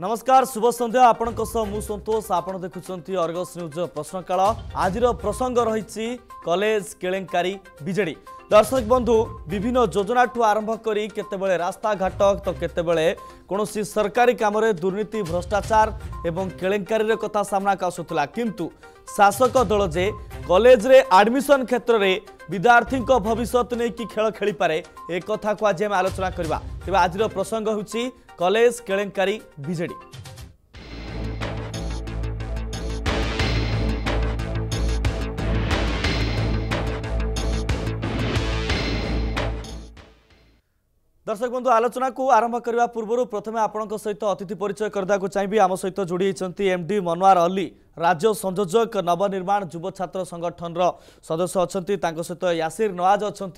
नमस्कार शुभ सन्ध्या आपणको सह आप देखुं आपण देखुन्छ अर्गस न्यूज प्रश्नकाल आज प्रसंग रही कलेज केलेङ्कारी विजे दर्शक बंधु विभिन्न जोजनाठु आरम्भ गरि केतेबेला रास्ताघाट त केतेबेला कनौसी सरकारी काम दुर्नीति भ्रष्टाचार एवं केलेङ्कारी कथा सामनाको आसुला किंतु शासक दल जे कलेज आडमिशन क्षेत्र में विद्यार्थी भविष्य नहीं कि खेल खेलिपे ए कथा आज आलोचना तेबे आज प्रसंग हौ कलेज केळेंकारी दर्शक बंधु आलोचना को आरंभ करने पूर्व प्रथम आपण सहित अतिथि परिचय करदेक चाहिए आम सहित जोड़ी एम डी मनोहर अली राज्य संयोजक नवनिर्माण जुव छात्र संगठन सदस्य अच्छा सहित यासीर नवाज अच्छा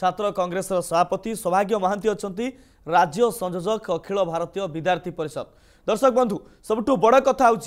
छात्र कंग्रेस सभापति सौभाग्य महां अच्छा राज्य संयोजक अखिल भारतीय विद्यार्थी परिषद दर्शक बंधु सबुठ बड़ कथा हूँ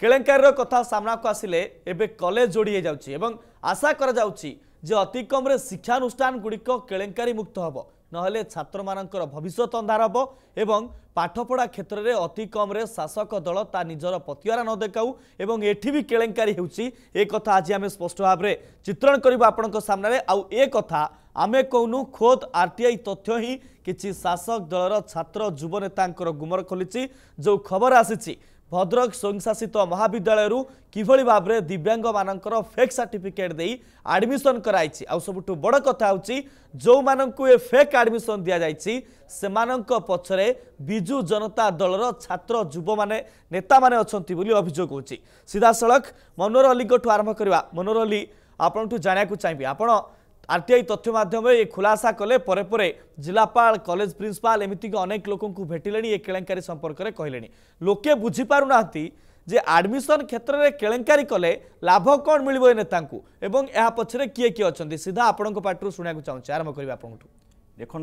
केलेकारीर कथा सामनाक आसिले एवं कलेज जोड़ी जाऊँगी आशा करा जे अति कम्रे शिक्षानुष्ठानगुड़िक केलेकारी मुक्त हाँ ନହେଲେ ଛାତ୍ରମାନଙ୍କର ଭବିଷ୍ୟତ ଅନ୍ଧାର ହେବ ଏବଂ ପାଠପଢ଼ା କ୍ଷେତ୍ରରେ ଅତି କମ୍ରେ ଶାସକ ଦଳ ତା ନିଜର ପ୍ରତିଭାରା ନ ଦେଖାଉ ଏବଂ ଏଠି ବି କେଳେଙ୍କାରୀ ହେଉଛି ଏ କଥା ଆଜି ଆମେ ସ୍ପଷ୍ଟ ଭାବରେ ଚିତ୍ରଣ କରିବୁ ଆପଣଙ୍କ ସାମ୍ନାରେ ଆଉ ଏ କଥା ଆମେ କହୁନୁ ଖୋଦ୍ ଆର୍ ଟି ଆଇ ତଥ୍ୟ ହିଁ କିଛି ଶାସକ ଦଳର ଛାତ୍ର ଯୁବନେତାଙ୍କର ଗୁମର ଖୋଲିଛି ଯେଉଁ ଖବର ଆସିଛି ଭଦ୍ରକ ସ୍ୱୟଂଶାସିତ ମହାବିଦ୍ୟାଳୟରୁ କିଭଳି ଭାବରେ ଦିବ୍ୟାଙ୍ଗମାନଙ୍କର ଫେକ୍ ସାର୍ଟିଫିକେଟ୍ ଦେଇ ଆଡ଼ମିସନ୍ କରାଇଛି ଆଉ ସବୁଠୁ ବଡ଼ କଥା ହେଉଛି ଯେଉଁମାନଙ୍କୁ ଏ ଫେକ୍ ଆଡ଼ମିସନ୍ ଦିଆଯାଇଛି ସେମାନଙ୍କ ପଛରେ ବିଜୁ ଜନତା ଦଳର ଛାତ୍ର ଯୁବମାନେ ନେତାମାନେ ଅଛନ୍ତି ବୋଲି ଅଭିଯୋଗ ହେଉଛି ସିଧାସଳଖ ମନୋହର ଅଲିଙ୍କଠୁ ଆରମ୍ଭ କରିବା ମନୋହର ଅଲି ଆପଣଙ୍କଠୁ ଜାଣିବାକୁ ଚାହିଁବି ଆପଣ আরটিআই তথ্য মাধ্যমে এ খুলাসা কলে পরে পরে জেলাপাল কলেজ প্রিন্সিপাল এমিতিকি অনেক লোকଙ୍କୁ ভেটিলে এ কেলেঙ্কারি সম্পর্কে কহিলে লোকে বুঝিপারু না যে আডমিশন ক্ষেত্রে কেলেঙ্কারি কলে লাভ কণ মিলব এ নেতা এবং এ পছরে কি কি অনেক সিধা আপনার পাটু শুণা চাহুছি আরম্ভ করি আপনার দেখুন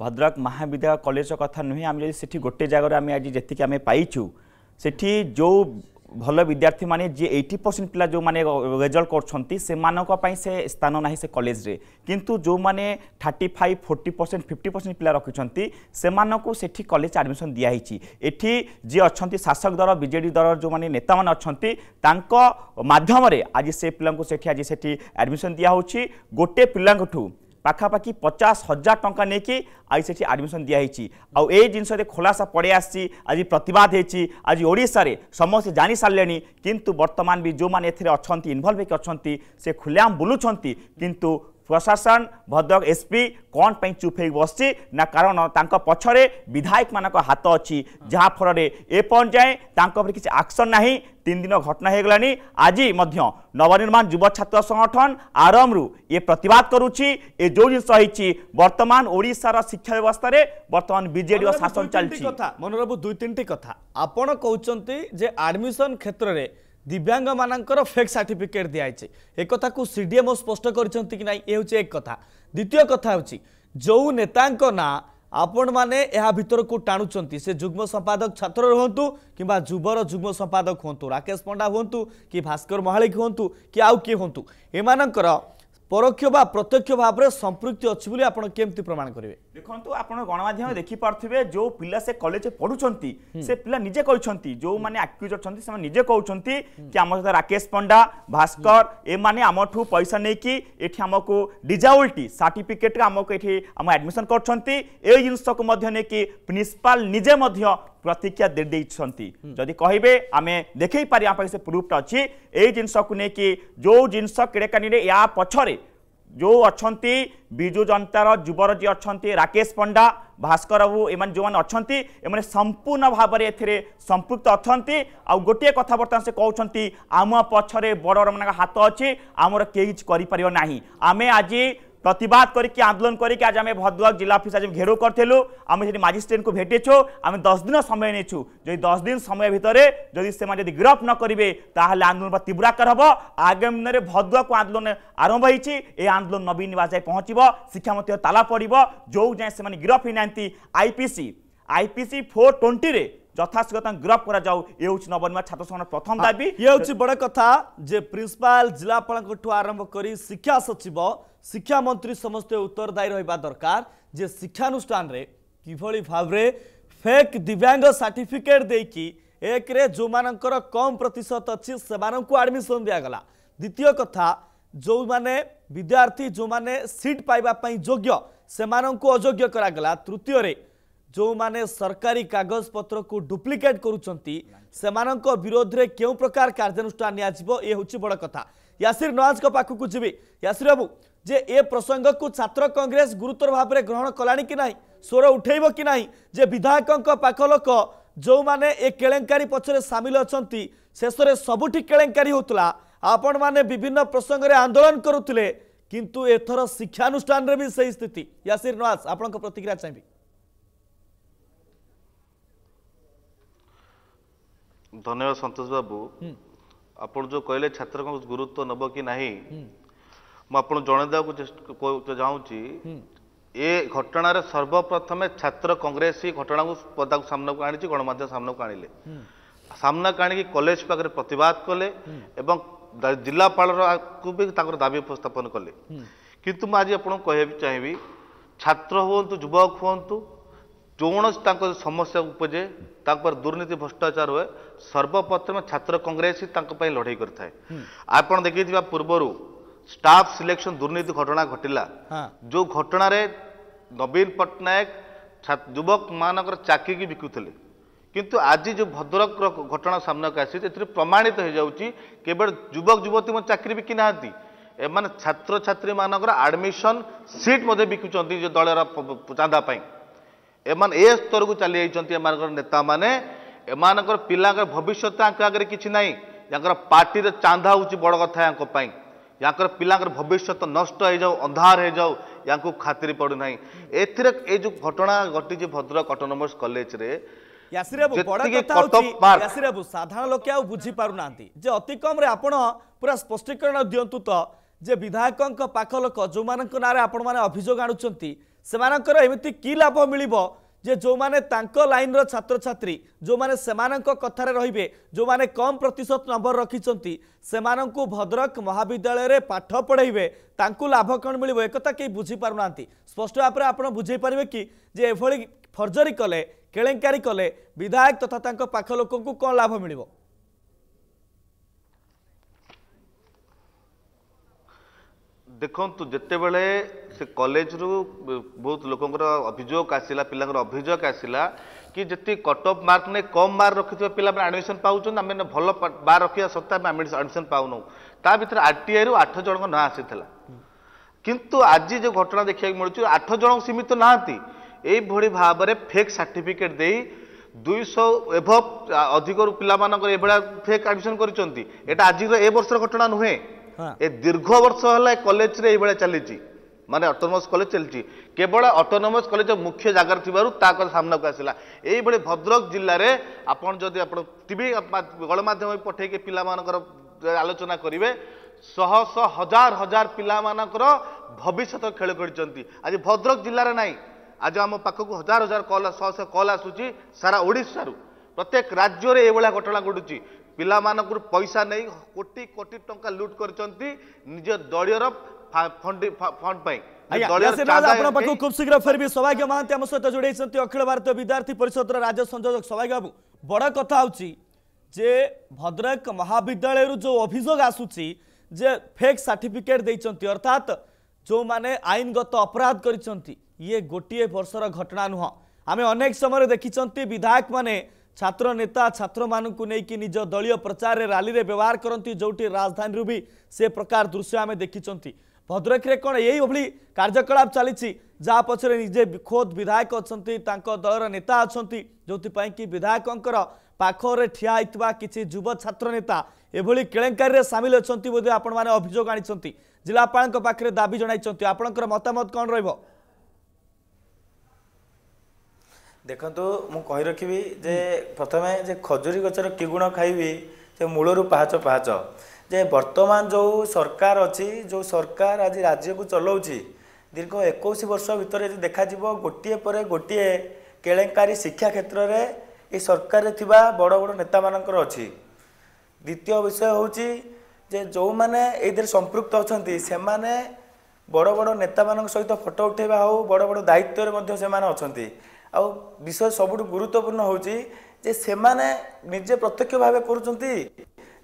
ভদ্রক মহাবিদ্যালয় কলেজ কথা নুহে আমি যদি সেটি গোটে জায়গার আমি আজ যেত আমি পাইছু সেটি যে ଭଲ ବିଦ୍ୟାର୍ଥୀମାନେ ଯିଏ ଏଇଟି ପରସେଣ୍ଟ ପିଲା ଯେଉଁମାନେ ରେଜଲ୍ଟ କରୁଛନ୍ତି ସେମାନଙ୍କ ପାଇଁ ସେ ସ୍ଥାନ ନାହିଁ ସେ କଲେଜରେ କିନ୍ତୁ ଯେଉଁମାନେ thirty five forty percent fifty percent ପିଲା ରଖିଛନ୍ତି ସେମାନଙ୍କୁ ସେଠି କଲେଜ ଆଡ଼ମିସନ୍ ଦିଆହେଇଛି ଏଠି ଯିଏ ଅଛନ୍ତି ଶାସକ ଦଳ ବିଜେଡ଼ି ଦଳର ଯେଉଁମାନେ ନେତାମାନେ ଅଛନ୍ତି ତାଙ୍କ ମାଧ୍ୟମରେ ଆଜି ସେ ପିଲାଙ୍କୁ ସେଠି ଆଜି ସେଠି ଆଡ଼ମିସନ୍ ଦିଆହେଉଛି ଗୋଟିଏ ପିଲାଙ୍କଠୁ পাখাপাখি পচাশ হাজার টঙ্কা নিয়ে আজ সেটি আডমিশন দিয়া হয়েছি এই জিনিসরে খোলাসা পড়ে আসছি আজ প্রতবাদ হয়েছি আজ ওড়শার সমস্ত জানি সারে কিন্তু বর্তমান বি যে এর অনভলভ হয়ে অনেক সে খুলেম বুলুছেন কিন্তু প্রশাসন ভদ্রক এসপি কন পাই চুপ হয়ে বসছি না কারণ তাঁর পছরে বিধায়ক মান হাত অছি যাফলের এ পর্যায়ে তাঁর কিছু আকশন না তিন দিন ঘটনা হয়েগলানি আজি মধ্য নবনির্মাণ যুব ছাত্র সংগঠন আরম্রু এ প্রতবাদ করুছি এ যে জিনিস হয়েছি বর্তমান ওড়শার শিক্ষা ব্যবস্থার বর্তমান বিজেডি শাসন চালছি কথা মনোরবু দুই তিনটি কথা আপনার কৌন যে আডমিশন ক্ষেত্রে দিব্যাঙ্গ মানকর ফেক সার্টিফিকেট দিয়াছে এ কথা সিডিএমও স্পষ্ট করেছেন কি না এ হচ্ছে এক কথা দ্বিতীয় কথা হচ্ছে যে নেতা না ଆପଣ ମାନେ ଏହା ଭିତରକୁ ଟାଣୁଛନ୍ତି ସେ ଯୁଗ୍ମ ସମ୍ପାଦକ ଛାତ୍ର ରୁହନ୍ତୁ କିମ୍ବା ଯୁବର ଯୁଗ୍ମ ସମ୍ପାଦକ ହୁଅନ୍ତୁ ରାକେଶ ପଣ୍ଡା ହୁଅନ୍ତୁ କି ଭାସ୍କର ମହାଳିକ ହୁଅନ୍ତୁ କି ଆଉ କିଏ ହୁଅନ୍ତୁ ଏମାନଙ୍କର ପରୋକ୍ଷ ବା ପ୍ରତ୍ୟକ୍ଷ ଭାବରେ ସମ୍ପୃକ୍ତି ଅଛି ବୋଲି ଆପଣ କେମିତି ପ୍ରମାଣ କରିବେ দেখন্তু আপন গণমাধ্যম দেখিপারে যে পিলা সে কলেজ পড়ুঁচ সে পিলা নিজে কিন্তু যে আক্যুজ অনেক সে নিজে কিন্তু কি আমার সাথে রাকেশ পণ্ডা ভাস্কর এমানে আমঠু পয়সা নেই এটি আমাকে ডিজাউলটি সার্টিফিকেট আমাকে এটি আমার আডমিশন করছেন এই জিনিসক নেই প্রিন্সিপাল নিজে প্রতীক্ষা দেইছন্তি যদি কহবে আমি দেখেই পারি আমার সে প্রুফটা অ এই জিনিসক নেই যে জিনিস কেড়েকানি ইয়া পছরে ଯେଉଁ ଅଛନ୍ତି ବିଜୁ ଜନତାର ଯୁବର ଯିଏ ଅଛନ୍ତି ରାକେଶ ପଣ୍ଡା ଭାସ୍କର ବାବୁ ଏମାନେ ଯେଉଁମାନେ ଅଛନ୍ତି ଏମାନେ ସମ୍ପୂର୍ଣ୍ଣ ଭାବରେ ଏଥିରେ ସମ୍ପୃକ୍ତ ଅଛନ୍ତି ଆଉ ଗୋଟିଏ କଥା ବର୍ତ୍ତମାନ ସେ କହୁଛନ୍ତି ଆମ ପଛରେ ବଡ଼ର ମାନଙ୍କ ହାତ ଅଛି ଆମର କେହି କରିପାରିବ ନାହିଁ ଆମେ ଆଜି প্রতবাদ করিকি আন্দোলন করিকি আজ আমি ভদ্রক জেলা অফিস আজ ঘেরাও করলু আমি সেটি মাজিষ্ট্রেট ভেটেছু আমি দশ দিন সময় নিয়েছু যদি দশ দিন সময় ভিতরে যদি সে যদি গিরফ ন করবে তাহলে আন্দোলন তীব্র আকার হব আগামী দিনের ভদ্রক আন্দোলন আরম্ভ হয়েছি এই আন্দোলন নবীন নিবাস যাই পৌঁছব শিক্ষামন্ত্রী তালা পড়ব যে যায় সে গিরফ হয়ে না আইপিসি আইপিসি ফোর টোয়েন্টি যথাশীঘ্র তাঁর গিরফ করা যাও এ হচ্ছে নবনির্বাচিত ছাত্র সংঘর প্রথম দাবি এ হচ্ছে বড় কথা যে প্রিন্সিপাল জেলাপাল আরম্ভ করে শিক্ষা সচিব शिक्षा मंत्री समस्त उत्तरदायी रहा दरकार जे शिक्षानुष्ठान कि भाव फेक दिव्यांग सार्टिफिकेट दे कि एक जो मानकर कम प्रतिशत अच्छी से मानू आडमिशन दिगला द्वित कथा जो मैंने विद्यार्थी जो मैंने सीट पाइबापी योग्य से अजोग्य कर तृतीय जो मैंने सरकारी कागज पत्र को डुप्लिकेट करोध में क्यों प्रकार कार्यानुष्ठान ये हूँ बड़ कथ यासीर नवाज पाखक जी यासीर बाबू ଯେ ଏ ପ୍ରସଙ୍ଗକୁ ଛାତ୍ର କଂଗ୍ରେସ ଗୁରୁତର ଭାବରେ ଗ୍ରହଣ କଲାଣି କି ନାହିଁ ସ୍ୱର ଉଠାଇବ କି ନାହିଁ ଯେ ବିଧାୟକଙ୍କ ପାଖ ଲୋକ ଯେଉଁମାନେ ଏ କେଳେଙ୍କାରୀ ପଛରେ ସାମିଲ ଅଛନ୍ତି ଶେଷରେ ସବୁଠି କେଳେଙ୍କାରୀ ହେଉଥିଲା ଆପଣମାନେ ବିଭିନ୍ନ ପ୍ରସଙ୍ଗରେ ଆନ୍ଦୋଳନ କରୁଥିଲେ କିନ୍ତୁ ଏଥର ଶିକ୍ଷାନୁଷ୍ଠାନରେ ବି ସେହି ସ୍ଥିତି ୟାସିର ନୱାଜ ଆପଣଙ୍କ ପ୍ରତିକ୍ରିୟା ଚାହିଁବି ଧନ୍ୟବାଦ ସନ୍ତୋଷ ବାବୁ ଆପଣ ଯୋଉ କହିଲେ ଛାତ୍ର କଂଗ୍ରେସ ଗୁରୁତ୍ୱ ନେବ କି ନାହିଁ ମୁଁ ଆପଣଙ୍କୁ ଆପଣ ଦେବାକୁ ଚାହୁଁଛି ଏ ଘଟଣାରେ ସର୍ବପ୍ରଥମେ ଛାତ୍ର କଂଗ୍ରେସ ହିଁ ଘଟଣାକୁ ତାକୁ ସାମ୍ନାକୁ ଆଣିଛି ଗଣମାଧ୍ୟମ ସାମ୍ନାକୁ ଆଣିଲେ ସାମ୍ନାକୁ ଆଣିକି କଲେଜ ପାଖରେ ପ୍ରତିବାଦ କଲେ ଏବଂ ଜିଲ୍ଲାପାଳକୁ ବି ତାଙ୍କର ଦାବି ଉପସ୍ଥାପନ କଲେ କିନ୍ତୁ ମୁଁ ଆଜି ଆପଣଙ୍କୁ କହିବାକୁ ଚାହିଁବି ଛାତ୍ର ହୁଅନ୍ତୁ ଯୁବକ ହୁଅନ୍ତୁ କୌଣସି ତାଙ୍କ ସମସ୍ୟା ଉପଜେ ପାଖରେ ଦୁର୍ନୀତି ଭ୍ରଷ୍ଟାଚାର ହୁଏ ସର୍ବପ୍ରଥମେ ଛାତ୍ର କଂଗ୍ରେସ ହିଁ ତାଙ୍କ ପାଇଁ ଲଢ଼େଇ କରିଥାଏ ଆପଣ ଦେଖିଥିବା ପୂର୍ବରୁ স্টাফ সিলেকশন দুর্নীতি ঘটনা ঘটিলা ଯେଉଁ ଘଟଣାରେ ନବୀନ ପଟ୍ଟନାୟକ ଯୁବକମାନଙ୍କର ଚାକିରିକି ବିକୁଥିଲେ କିନ୍ତୁ ଆଜି ଯେଉଁ ଭଦ୍ରକର ଘଟଣା ସାମ୍ନାକୁ ଆସିଛି ଏଥିରେ ପ୍ରମାଣିତ ହୋଇଯାଉଛି କେବଳ ଯୁବକ ଯୁବତୀ ମଧ୍ୟ ଚାକିରି ବିକି ନାହାନ୍ତି ଏମାନେ ଛାତ୍ରଛାତ୍ରୀମାନଙ୍କର ଆଡ଼ମିସନ୍ ସିଟ୍ ମଧ୍ୟ ବିକୁଛନ୍ତି ଯେ ଦଳର ଚାନ୍ଦା ପାଇଁ ଏମାନେ ଏ ସ୍ତରକୁ ଚାଲି ଯାଇଛନ୍ତି ଏମାନଙ୍କର ନେତାମାନେ ଏମାନଙ୍କର ପିଲାଙ୍କର ଭବିଷ୍ୟତ ତାଙ୍କ ଆଗରେ କିଛି ନାହିଁ ତାଙ୍କର ପାର୍ଟିର ଚାନ୍ଦା ହେଉଛି ବଡ଼ କଥା ୟାଙ୍କ ପାଇଁ ୟାଙ୍କର ପିଲାଙ୍କର ଭବିଷ୍ୟତ ନଷ୍ଟ ହେଇଯାଉ ଅନ୍ଧାର ହେଇଯାଉ ୟାଙ୍କୁ ଖାତିରି ପଡ଼ୁନାହିଁ ଏଥିରେ ଏ ଯେଉଁ ଘଟଣା ଘଟିଛି ଭଦ୍ରକ ଅଟୋନମସ୍ କଲେଜରେ ସାଧାରଣ ଲୋକେ ଆଉ ବୁଝିପାରୁନାହାନ୍ତି ଯେ ଅତି କମ୍ରେ ଆପଣ ପୁରା ସ୍ପଷ୍ଟୀକରଣ ଦିଅନ୍ତୁ ତ ଯେ ବିଧାୟକଙ୍କ ପାଖ ଲୋକ ଯେଉଁମାନଙ୍କ ନାଁରେ ଆପଣମାନେ ଅଭିଯୋଗ ଆଣୁଛନ୍ତି ସେମାନଙ୍କର ଏମିତି କି ଲାଭ ମିଳିବ ଯେ ଯେଉଁମାନେ ତାଙ୍କ ଲାଇନ୍ର ଛାତ୍ରଛାତ୍ରୀ ଯେଉଁମାନେ ସେମାନଙ୍କ କଥାରେ ରହିବେ ଯେଉଁମାନେ କମ୍ ପ୍ରତିଶତ ନମ୍ବର ରଖିଛନ୍ତି ସେମାନଙ୍କୁ ଭଦ୍ରକ ମହାବିଦ୍ୟାଳୟରେ ପାଠ ପଢ଼ାଇବେ ତାଙ୍କୁ ଲାଭ କ'ଣ ମିଳିବ ଏକଥା କେହି ବୁଝିପାରୁନାହାନ୍ତି ସ୍ପଷ୍ଟ ଭାବରେ ଆପଣ ବୁଝାଇ ପାରିବେ କି ଯେ ଏଭଳି ଫର୍ଜରୀ କଲେ କେଳେଙ୍କାରୀ କଲେ ବିଧାୟକ ତଥା ତାଙ୍କ ପାଖ ଲୋକଙ୍କୁ କ'ଣ ଲାଭ ମିଳିବ ଦେଖନ୍ତୁ ଯେତେବେଳେ ସେ କଲେଜରୁ ବହୁତ ଲୋକଙ୍କର ଅଭିଯୋଗ ଆସିଲା ପିଲାଙ୍କର ଅଭିଯୋଗ ଆସିଲା କି ଯେତିକି କଟ୍ ଅଫ୍ ମାର୍କ ନେଇ କମ୍ ମାର୍କ ରଖିଥିବା ପିଲାମାନେ ଆଡ଼ମିସନ୍ ପାଉଛନ୍ତି ଆମେ ଭଲ ମାର୍କ ରଖିବା ସତ୍ତ୍ୱେ ଆମେ ଆଡ଼ମିସନ୍ ପାଉନୁ ତା ଭିତରେ ଆର୍ଟିଆଇରୁ ଆଠ ଜଣଙ୍କ ନାଁ ଆସିଥିଲା କିନ୍ତୁ ଆଜି ଯେଉଁ ଘଟଣା ଦେଖିବାକୁ ମିଳୁଛି ଆଠ ଜଣ ସୀମିତ ନାହାନ୍ତି ଏଇଭଳି ଭାବରେ ଫେକ୍ ସାର୍ଟିଫିକେଟ୍ ଦେଇ ଦୁଇଶହ ଏଭବ୍ ଅଧିକରୁ ପିଲାମାନଙ୍କର ଏଭଳିଆ ଫେକ୍ ଆଡ଼ମିସନ୍ କରିଛନ୍ତି ଏଇଟା ଆଜିର ଏ ବର୍ଷର ଘଟଣା ନୁହେଁ ଏ ଦୀର୍ଘ ବର୍ଷ ହେଲା ଏ କଲେଜରେ ଏଇଭଳିଆ ଚାଲିଛି ମାନେ ଅଟୋନମସ୍ କଲେଜ ଚାଲିଛି କେବଳ ଅଟୋନମସ୍ କଲେଜ ମୁଖ୍ୟ ଜାଗାରେ ଥିବାରୁ ତା କଥା ସାମ୍ନାକୁ ଆସିଲା ଏଇଭଳି ଭଦ୍ରକ ଜିଲ୍ଲାରେ ଆପଣ ଯଦି ଆପଣ ଟିଭି ଗଣମାଧ୍ୟମ ପଠେଇକି ପିଲାମାନଙ୍କର ଆଲୋଚନା କରିବେ ଶହ ଶହ ହଜାର ହଜାର ପିଲାମାନଙ୍କର ଭବିଷ୍ୟତ ଖେଳ ଖେଳିଛନ୍ତି ଆଜି ଭଦ୍ରକ ଜିଲ୍ଲାରେ ନାହିଁ ଆଜି ଆମ ପାଖକୁ ହଜାର ହଜାର କଲ୍ ଶହ ଶହ କଲ୍ ଆସୁଛି ସାରା ଓଡ଼ିଶାରୁ ପ୍ରତ୍ୟେକ ରାଜ୍ୟରେ ଏଇଭଳିଆ ଘଟଣା ଘଟୁଛି ପିଲାମାନଙ୍କରୁ ପଇସା ନେଇ କୋଟି କୋଟି ଟଙ୍କା ଲୁଟ୍ କରିଛନ୍ତି ନିଜ ଦଳୀୟର ଫଣ୍ଡ ପାଇଁ আপনার পাখ খুব শীঘ্র ফেরবি সৌভাগ্য মহান্তি আমার সহ যোড়াই অখিল ভারতীয় বিদ্যার্থী পরিষদর রাজ্য সংযোজক সৌভাগ্য বাবু বড় কথা হচ্ছে যে ভদ্রক মহাবিদ্যালয় যে অভিযোগ আসুচি যে ফেক সার্টিফিকেট দিয়েছেন অর্থাৎ যে আইনগত অপরাধ করেছেন ইয়ে গোটিয়ে বর্ষর ঘটনা নুহ আমি অনেক সময় দেখিছেন বিধায়ক মানে ছাত্র নেতা ছাত্রমানুকু নেইকি নিজ দলীয় প্রচারে রালিরে ব্যবহার করতে যেটি রাজধানী বি সে প্রকার দৃশ্য আমি দেখিছন্তি ভদ্রকরে কোণ এইভাবে কার্যকলাপ চালিছি যা পছরে নিজে খোদ বিধায়ক অনেক তাঁর দলর নেতা অনেক যেপাই কি বিধায়কর পাখরে ঠিয়া হইতা কিছু যুব ছাত্র নেতা এভাবে কেলেঙ্কারী সামিল অনেক বোধ আপনার অভিযোগ আনি জেলাপাল পাখে দাবি জনাইছেন আপনার মতামত কম রহব ଦେଖନ୍ତୁ ମୁଁ କହି ରଖିବି ଯେ ପ୍ରଥମେ ଯେ ଖଜୁରୀ ଗଛର କି ଗୁଣ ଖାଇବି ସେ ମୂଳରୁ ପାହାଚ ପାହାଚ ଯେ ବର୍ତ୍ତମାନ ଯେଉଁ ସରକାର ଅଛି ଯେଉଁ ସରକାର ଆଜି ରାଜ୍ୟକୁ ଚଲାଉଛି ଦୀର୍ଘ ଏକୋଇଶ ବର୍ଷ ଭିତରେ ଯଦି ଦେଖାଯିବ ଗୋଟିଏ ପରେ ଗୋଟିଏ କେଳେଙ୍କାରୀ ଶିକ୍ଷା କ୍ଷେତ୍ରରେ ଏ ସରକାରରେ ଥିବା ବଡ଼ ବଡ଼ ନେତାମାନଙ୍କର ଅଛି ଦ୍ୱିତୀୟ ବିଷୟ ହେଉଛି ଯେ ଯେଉଁମାନେ ଏଇଥିରେ ସମ୍ପୃକ୍ତ ଅଛନ୍ତି ସେମାନେ ବଡ଼ ବଡ଼ ନେତାମାନଙ୍କ ସହିତ ଫଟୋ ଉଠାଇବା ହେଉ ବଡ଼ ବଡ଼ ଦାୟିତ୍ୱରେ ମଧ୍ୟ ସେମାନେ ଅଛନ୍ତି ଆଉ ବିଷୟ ସବୁଠୁ ଗୁରୁତ୍ୱପୂର୍ଣ୍ଣ ହେଉଛି ଯେ ସେମାନେ ନିଜେ ପ୍ରତ୍ୟକ୍ଷ ଭାବେ କରୁଛନ୍ତି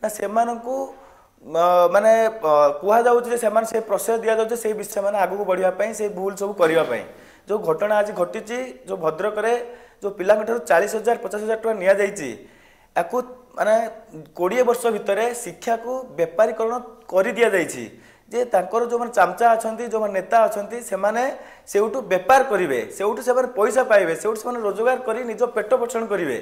ନା ସେମାନଙ୍କୁ ମାନେ କୁହାଯାଉଛି ଯେ ସେମାନେ ସେ ପ୍ରଶୟ ଦିଆଯାଉଛି ସେଇ ବିଷୟ ମାନେ ଆଗକୁ ବଢ଼ିବା ପାଇଁ ସେ ଭୁଲ ସବୁ କରିବା ପାଇଁ ଯେଉଁ ଘଟଣା ଆଜି ଘଟିଛି ଯେଉଁ ଭଦ୍ରକରେ ଯେଉଁ ପିଲାଙ୍କ ଠାରୁ ଚାଳିଶ ହଜାର ପଚାଶ ହଜାର ଟଙ୍କା ନିଆଯାଇଛି ୟାକୁ ମାନେ କୋଡ଼ିଏ ବର୍ଷ ଭିତରେ ଶିକ୍ଷାକୁ ବେପାରୀକରଣ କରି ଦିଆଯାଇଛି ଯେ ତାଙ୍କର ଯେଉଁମାନେ ଚାମଚା ଅଛନ୍ତି ଯେଉଁମାନେ ନେତା ଅଛନ୍ତି ସେମାନେ ସେଉଠୁ ବେପାର କରିବେ ସେଉଠୁ ସେମାନେ ପଇସା ପାଇବେ ସେଉଠୁ ସେମାନେ ରୋଜଗାର କରି ନିଜ ପେଟ ପୋଷଣ କରିବେ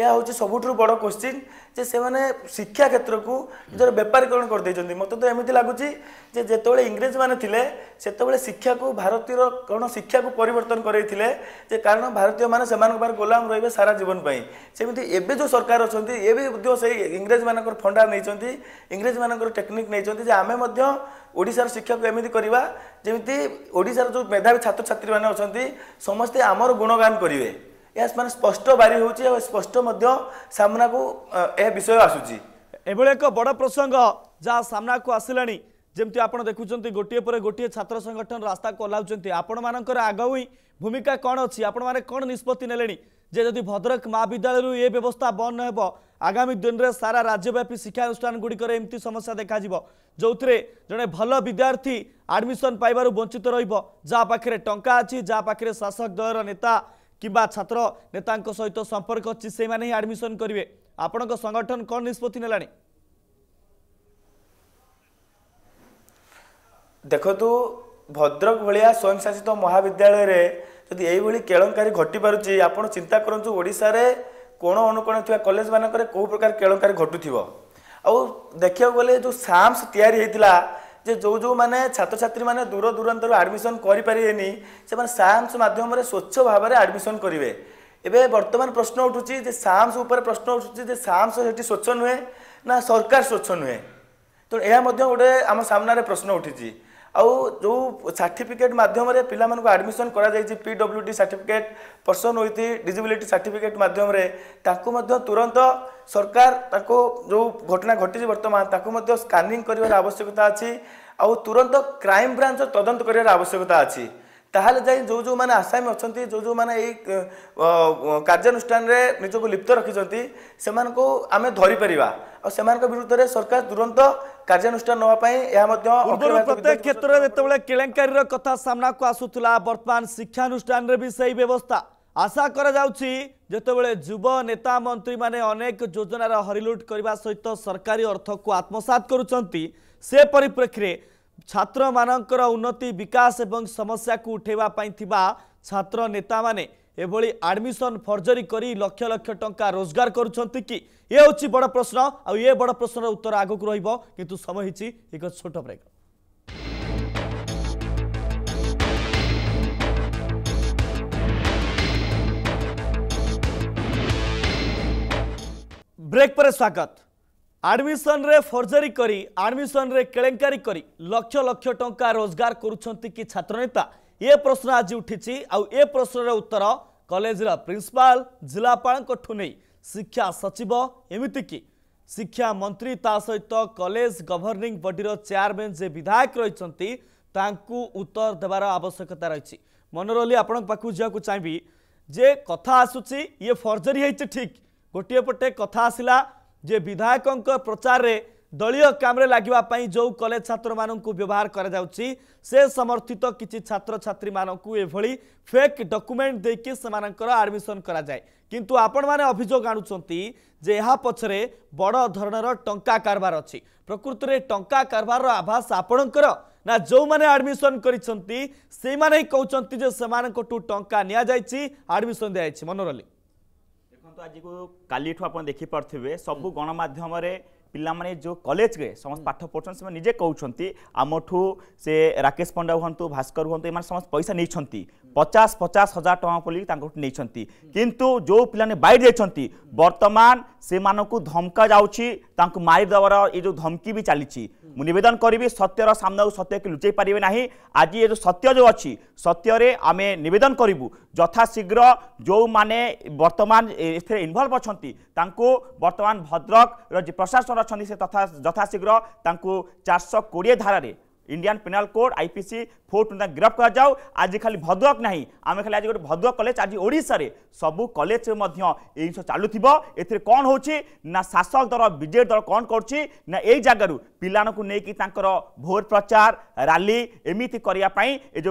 ଏହା ହେଉଛି ସବୁଠାରୁ ବଡ଼ କ୍ୱେଶ୍ଚିନ୍ ଯେ ସେମାନେ ଶିକ୍ଷା କ୍ଷେତ୍ରକୁ ନିଜର ବେପାରୀକରଣ କରିଦେଇଛନ୍ତି ମୋତେ ତ ଏମିତି ଲାଗୁଛି ଯେ ଯେତେବେଳେ ଇଂରେଜମାନେ ଥିଲେ ସେତେବେଳେ ଶିକ୍ଷାକୁ ଭାରତୀୟର କ'ଣ ଶିକ୍ଷାକୁ ପରିବର୍ତ୍ତନ କରାଇଥିଲେ ଯେ କାରଣ ଭାରତୀୟମାନେ ସେମାନଙ୍କ ପାଖରେ ଗୋଲାମ ରହିବେ ସାରା ଜୀବନ ପାଇଁ ସେମିତି ଏବେ ଯେଉଁ ସରକାର ଅଛନ୍ତି ଏବେ ମଧ୍ୟ ସେଇ ଇଂରେଜମାନଙ୍କର ଫଣ୍ଡା ନେଇଛନ୍ତି ଇଂରେଜମାନଙ୍କର ଟେକ୍ନିକ୍ ନେଇଛନ୍ତି ଯେ ଆମେ ମଧ୍ୟ ଓଡ଼ିଶାର ଶିକ୍ଷାକୁ ଏମିତି କରିବା ଯେମିତି ଓଡ଼ିଶାର ଯେଉଁ ମେଧାବୀ ଛାତ୍ରଛାତ୍ରୀମାନେ ଅଛନ୍ତି ସମସ୍ତେ ଆମର ଗୁଣଗାନ କରିବେ ଏହା ମାନେ ସ୍ପଷ୍ଟ ବାରି ହେଉଛି ଆଉ ସ୍ପଷ୍ଟ ମଧ୍ୟ ସାମ୍ନାକୁ ଏହା ବିଷୟ ଆସୁଛି ଏଭଳି ଏକ ବଡ଼ ପ୍ରସଙ୍ଗ ଯାହା ସାମ୍ନାକୁ ଆସିଲାଣି ଯେମିତି ଆପଣ ଦେଖୁଛନ୍ତି ଗୋଟିଏ ପରେ ଗୋଟିଏ ଛାତ୍ର ସଂଗଠନ ରାସ୍ତାକୁ ଓହ୍ଲାଉଛନ୍ତି ଆପଣମାନଙ୍କର ଆଗଉଇ ଭୂମିକା କ'ଣ ଅଛି ଆପଣମାନେ କ'ଣ ନିଷ୍ପତ୍ତି ନେଲେଣି ଯେ ଯଦି ଭଦ୍ରକ ମହାବିଦ୍ୟାଳୟରୁ ଏ ବ୍ୟବସ୍ଥା ବନ୍ଦ ହେବ ଆଗାମୀ ଦିନରେ ସାରା ରାଜ୍ୟବ୍ୟାପୀ ଶିକ୍ଷାନୁଷ୍ଠାନଗୁଡ଼ିକରେ ଏମିତି ସମସ୍ୟା ଦେଖାଯିବ ଯେଉଁଥିରେ ଜଣେ ଭଲ ବିଦ୍ୟାର୍ଥୀ ଆଡ଼ମିସନ୍ ପାଇବାରୁ ବଞ୍ଚିତ ରହିବ ଯାହା ପାଖରେ ଟଙ୍କା ଅଛି ଯାହା ପାଖରେ ଶାସକ ଦଳର ନେତା କିମ୍ବା ଛାତ୍ର ନେତାଙ୍କ ସହିତ ସମ୍ପର୍କ ଅଛି ସେମାନେ ହିଁ ଆଡ଼ମିସନ୍ କରିବେ ଆପଣଙ୍କ ସଂଗଠନ କ'ଣ ନିଷ୍ପତ୍ତି ନେଲାଣି ଦେଖନ୍ତୁ ଭଦ୍ରକ ଭଳିଆ ସ୍ୱୟଂଶାସିତ ମହାବିଦ୍ୟାଳୟରେ ଯଦି ଏଇଭଳି କେଳଙ୍କାରୀ ଘଟିପାରୁଛି ଆପଣ ଚିନ୍ତା କରନ୍ତୁ ଓଡ଼ିଶାରେ କୋଣ ଅନୁକୋଣ ଥିବା କଲେଜମାନଙ୍କରେ କେଉଁ ପ୍ରକାର କେଳଙ୍କାରୀ ଘଟୁଥିବ ଆଉ ଦେଖିବାକୁ ଗଲେ ଯେଉଁ ସାମ୍ସ ତିଆରି ହେଇଥିଲା ଯେ ଯେଉଁ ଯେଉଁ ମାନେ ଛାତ୍ରଛାତ୍ରୀମାନେ ଦୂର ଦୂରାନ୍ତରୁ ଆଡ଼ମିସନ୍ କରିପାରିବେନି ସେମାନେ ସାମ୍ସ ମାଧ୍ୟମରେ ସ୍ୱଚ୍ଛ ଭାବରେ ଆଡ଼ମିସନ୍ କରିବେ ଏବେ ବର୍ତ୍ତମାନ ପ୍ରଶ୍ନ ଉଠୁଛି ଯେ ସାମ୍ସ ଉପରେ ପ୍ରଶ୍ନ ଉଠୁଛି ଯେ ସାମ୍ସ ସେଠି ସ୍ୱଚ୍ଛ ନୁହେଁ ନା ସରକାର ସ୍ୱଚ୍ଛ ନୁହେଁ ତେଣୁ ଏହା ମଧ୍ୟ ଗୋଟେ ଆମ ସାମ୍ନାରେ ପ୍ରଶ୍ନ ଉଠିଛି ଆଉ ଯେଉଁ ସାର୍ଟିଫିକେଟ୍ ମାଧ୍ୟମରେ ପିଲାମାନଙ୍କୁ ଆଡ଼ମିସନ୍ କରାଯାଇଛି P W D certificate person with disability certificate ମାଧ୍ୟମରେ ତାଙ୍କୁ ମଧ୍ୟ ତୁରନ୍ତ ସରକାର ତାଙ୍କୁ ଯେଉଁ ଘଟଣା ଘଟିଛି ବର୍ତ୍ତମାନ ତାକୁ ମଧ୍ୟ ସ୍କାନିଂ କରିବାର ଆବଶ୍ୟକତା ଅଛି ଆଉ ତୁରନ୍ତ କ୍ରାଇମ୍ ବ୍ରାଞ୍ଚ ତଦନ୍ତ କରିବାର ଆବଶ୍ୟକତା ଅଛି ତାହେଲେ ଯାଇ ଯେଉଁ ଯେଉଁମାନେ ଆସାମୀ ଅଛନ୍ତି ଯେଉଁ ଯେଉଁମାନେ ଏଇ କାର୍ଯ୍ୟାନୁଷ୍ଠାନରେ ନିଜକୁ ଲିପ୍ତ ରଖିଛନ୍ତି ସେମାନଙ୍କୁ ଆମେ ଧରିପାରିବା ଆଉ ସେମାନଙ୍କ ବିରୁଦ୍ଧରେ ସରକାର ତୁରନ୍ତ प्रत्येक क्षेत्र केलेङकारको आसुला बर्तमान शिक्षानुष्ठान आशा जति जुव नेता मन्त्री म अनेक जोजनार हरिलुट गर्दा सहित सरकारी अर्थको आत्मसत गरुन्छ परिप्रेक्षी छ उन्नति बिकशा समस्याको उठे छ नेता मडमिसन फर्जरी गरि लक्ष लक्ष टा रोजगार गरु ये हूँ बड़ प्रश्न आए बड़ प्रश्नर उत्तर आगक रु समय एक छोट ब्रेक ब्रेक पर स्वागत आडमिशन रे फर्जरी करी, आडमिशन रे केलेंकारी करी, लक्ष लक्ष टा रोजगार करी छात्र नेता ये प्रश्न आज उठी आ प्रश्नर उत्तर कलेजर प्रिंसिपाल जिलापा ठू नहीं ଶିକ୍ଷା ସଚିବ ଏମିତିକି ଶିକ୍ଷାମନ୍ତ୍ରୀ ତା ସହିତ କଲେଜ ଗଭର୍ଣ୍ଣିଂ ବଡିର ଚେୟାରମ୍ୟାନ୍ ଯେ ବିଧାୟକ ରହିଛନ୍ତି ତାଙ୍କୁ ଉତ୍ତର ଦେବାର ଆବଶ୍ୟକତା ରହିଛି ମନୋରଲି ଆପଣଙ୍କ ପାଖକୁ ଯିବାକୁ ଚାହିଁବି ଯେ କଥା ଆସୁଛି ଇଏ ଫର୍ଜରୀ ହେଇଛି ଠିକ୍ ଗୋଟିଏ ପଟେ କଥା ଆସିଲା ଯେ ବିଧାୟକଙ୍କ ପ୍ରଚାରରେ ଦଳୀୟ କାମରେ ଲାଗିବା ପାଇଁ ଯେଉଁ କଲେଜ ଛାତ୍ରମାନଙ୍କୁ ବ୍ୟବହାର କରାଯାଉଛି ସେ ସମର୍ଥିତ କିଛି ଛାତ୍ରଛାତ୍ରୀମାନଙ୍କୁ ଏଭଳି ଫେକ୍ ଡକୁମେଣ୍ଟ ଦେଇକି ସେମାନଙ୍କର ଆଡ଼ମିସନ୍ କରାଯାଏ কিন্তু ଆପଣମାନେ ଅଭିଯୋଗ ଆଣୁଛନ୍ତି ଯେ ଏହା ପଛରେ ବଡ଼ ଧରଣର ଟଙ୍କା କାରବାର ଅଛି ପ୍ରକୃତରେ ଟଙ୍କା କାରବାରର ଆଭାସ ଆପଣଙ୍କର ନା ଯେଉଁମାନେ ଆଡ଼ମିସନ୍ କରିଛନ୍ତି ସେଇମାନେ ହିଁ କହୁଛନ୍ତି ଯେ ସେମାନଙ୍କଠୁ ଟଙ୍କା ନିଆଯାଇଛି ଆଡ଼ମିସନ୍ ଦିଆଯାଇଛି ମନୋରଲି ଦେଖନ୍ତୁ ଆଜିକୁ କାଲିଠୁ ଆପଣ ଦେଖିପାରୁଥିବେ ସବୁ ଗଣମାଧ୍ୟମରେ ପିଲାମାନେ ଯେଉଁ କଲେଜରେ ସମସ୍ତେ ପାଠ ପଢ଼ୁଛନ୍ତି ସେମାନେ ନିଜେ କହୁଛନ୍ତି ଆମଠୁ ସେ ରାକେଶ ପଣ୍ଡା ହୁଅନ୍ତୁ ଭାସ୍କର ହୁଅନ୍ତୁ ଏମାନେ ସମସ୍ତେ ପଇସା ନେଇଛନ୍ତି ପଚାଶ ପଚାଶ ହଜାର ଟଙ୍କା ବୋଲି ତାଙ୍କଠୁ ନେଇଛନ୍ତି କିନ୍ତୁ ଯେଉଁ ପିଲାମାନେ ବାଇଟ୍ ଯାଇଛନ୍ତି ବର୍ତ୍ତମାନ ସେମାନଙ୍କୁ ଧମକା ଯାଉଛି ତାଙ୍କୁ ମାରିଦେବାର ଏ ଯେଉଁ ଧମକି ବି ଚାଲିଛି ମୁଁ ନିବେଦନ କରିବି ସତ୍ୟର ସାମ୍ନାକୁ ସତ୍ୟକୁ ଲୁଚାଇ ପାରିବେ ନାହିଁ ଆଜି ଏ ଯେଉଁ ସତ୍ୟ ଯେଉଁ ଅଛି ସତ୍ୟରେ ଆମେ ନିବେଦନ କରିବୁ ଯଥାଶୀଘ୍ର ଯେଉଁମାନେ ବର୍ତ୍ତମାନ ଏଥିରେ ଇନଭଲ୍ଭ ଅଛନ୍ତି ତାଙ୍କୁ ବର୍ତ୍ତମାନ ଭଦ୍ରକର ଯେ ପ୍ରଶାସନ ଅଛନ୍ତି ସେ ତଥା ଯଥାଶୀଘ୍ର ତାଙ୍କୁ ଚାରିଶହ କୋଡ଼ିଏ ଧାରାରେ Indian penal code IPC four two গিরফ করা যাও আজ খালি ভদ্রক না আমি খালি আজ গোটে ভদ্রক কলেজ আজ ওড়শার সবু কলেজ এই চালু চালুব এতে কম হচ্ছে না শাসক দল বিজেপি দল কম করছে না এই জায়গার পিলানু নিয়ে তাঁর ভোট প্রচার রালি এমিতি করা এই যে